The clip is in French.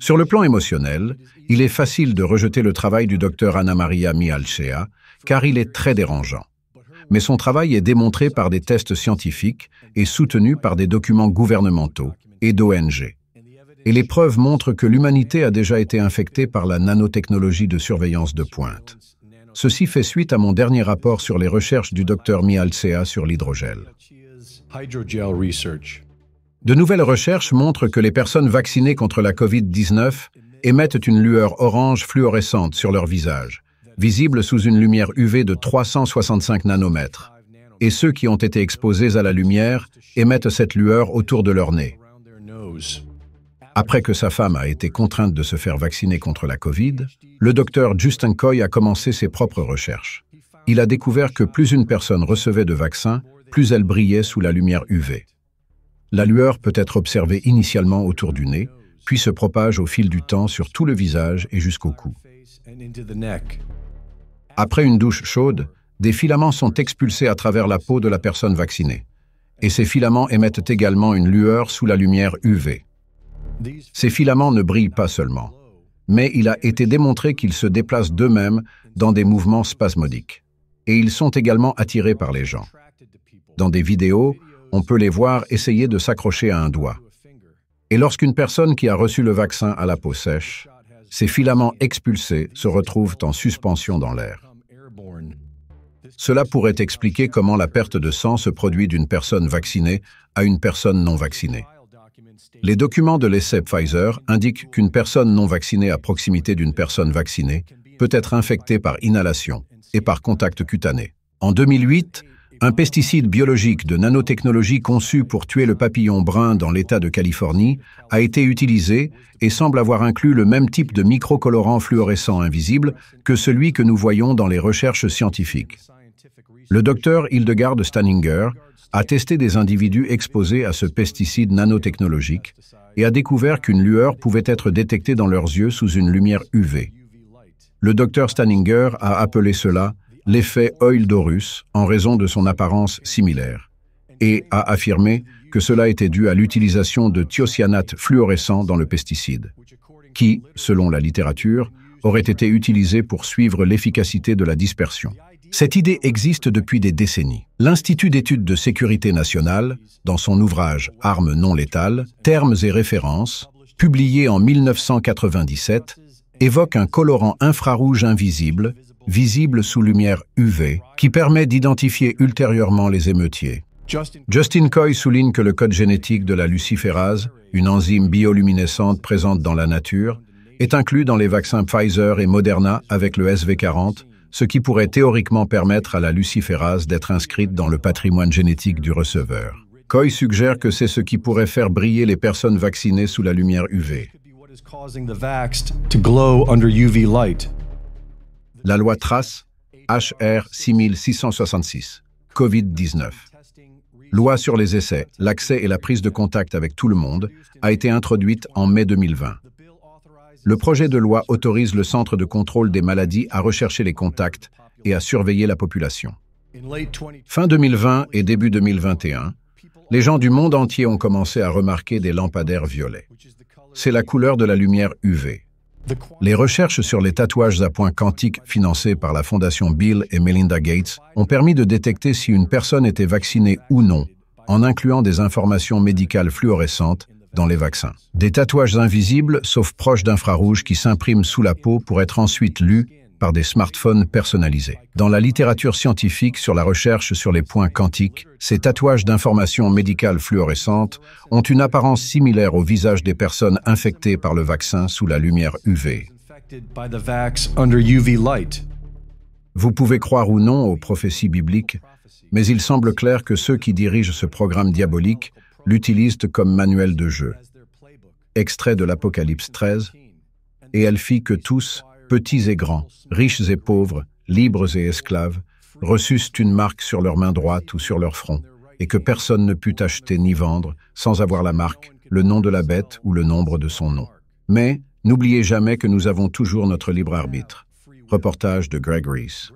Sur le plan émotionnel, il est facile de rejeter le travail du docteur Anna Maria Mialcea, car il est très dérangeant. Mais son travail est démontré par des tests scientifiques et soutenu par des documents gouvernementaux et d'ONG. Et les preuves montrent que l'humanité a déjà été infectée par la nanotechnologie de surveillance de pointe. Ceci fait suite à mon dernier rapport sur les recherches du docteur Mialcea sur l'hydrogel. De nouvelles recherches montrent que les personnes vaccinées contre la COVID-19 émettent une lueur orange fluorescente sur leur visage, visible sous une lumière UV de 365 nanomètres. Et ceux qui ont été exposés à la lumière émettent cette lueur autour de leur nez. Après que sa femme a été contrainte de se faire vacciner contre la Covid, le docteur Justin Coy a commencé ses propres recherches. Il a découvert que plus une personne recevait de vaccins, plus elle brillait sous la lumière UV. La lueur peut être observée initialement autour du nez, puis se propage au fil du temps sur tout le visage et jusqu'au cou. Après une douche chaude, des filaments sont expulsés à travers la peau de la personne vaccinée, et ces filaments émettent également une lueur sous la lumière UV. Ces filaments ne brillent pas seulement, mais il a été démontré qu'ils se déplacent d'eux-mêmes dans des mouvements spasmodiques, et ils sont également attirés par les gens. Dans des vidéos, on peut les voir essayer de s'accrocher à un doigt. Et lorsqu'une personne qui a reçu le vaccin à la peau sèche, ses filaments expulsés se retrouvent en suspension dans l'air. Cela pourrait expliquer comment la perte de sang se produit d'une personne vaccinée à une personne non vaccinée. Les documents de l'essai Pfizer indiquent qu'une personne non vaccinée à proximité d'une personne vaccinée peut être infectée par inhalation et par contact cutané. En 2008, un pesticide biologique de nanotechnologie conçu pour tuer le papillon brun dans l'État de Californie a été utilisé et semble avoir inclus le même type de microcolorant fluorescent invisible que celui que nous voyons dans les recherches scientifiques. Le docteur Hildegard Stanninger a testé des individus exposés à ce pesticide nanotechnologique et a découvert qu'une lueur pouvait être détectée dans leurs yeux sous une lumière UV. Le docteur Stanninger a appelé cela l'effet Oil Dorus en raison de son apparence similaire, et a affirmé que cela était dû à l'utilisation de thiocyanate fluorescent dans le pesticide, qui, selon la littérature, aurait été utilisé pour suivre l'efficacité de la dispersion. Cette idée existe depuis des décennies. L'Institut d'études de sécurité nationale, dans son ouvrage Armes non létales, termes et références, publié en 1997, évoque un colorant infrarouge invisible visible sous lumière UV, qui permet d'identifier ultérieurement les émeutiers. Justin Coy souligne que le code génétique de la luciférase, une enzyme bioluminescente présente dans la nature, est inclus dans les vaccins Pfizer et Moderna avec le SV40, ce qui pourrait théoriquement permettre à la luciférase d'être inscrite dans le patrimoine génétique du receveur. Coy suggère que c'est ce qui pourrait faire briller les personnes vaccinées sous la lumière UV la loi Trace HR 6666, COVID-19. Loi sur les essais, l'accès et la prise de contact avec tout le monde a été introduite en mai 2020. Le projet de loi autorise le Centre de contrôle des maladies à rechercher les contacts et à surveiller la population. Fin 2020 et début 2021, les gens du monde entier ont commencé à remarquer des lampadaires violets. C'est la couleur de la lumière UV. Les recherches sur les tatouages à points quantiques financés par la fondation Bill et Melinda Gates ont permis de détecter si une personne était vaccinée ou non, en incluant des informations médicales fluorescentes dans les vaccins. Des tatouages invisibles, sauf proches d'infrarouges, qui s'impriment sous la peau pour être ensuite lus par des smartphones personnalisés. Dans la littérature scientifique sur la recherche sur les points quantiques, ces tatouages d'informations médicales fluorescentes ont une apparence similaire au visage des personnes infectées par le vaccin sous la lumière UV. Vous pouvez croire ou non aux prophéties bibliques, mais il semble clair que ceux qui dirigent ce programme diabolique l'utilisent comme manuel de jeu. Extrait de l'Apocalypse 13, et elle fit que tous, Petits et grands, riches et pauvres, libres et esclaves, reçussent une marque sur leur main droite ou sur leur front, et que personne ne put acheter ni vendre sans avoir la marque, le nom de la bête ou le nombre de son nom. Mais n'oubliez jamais que nous avons toujours notre libre arbitre. Reportage de Greg Reese.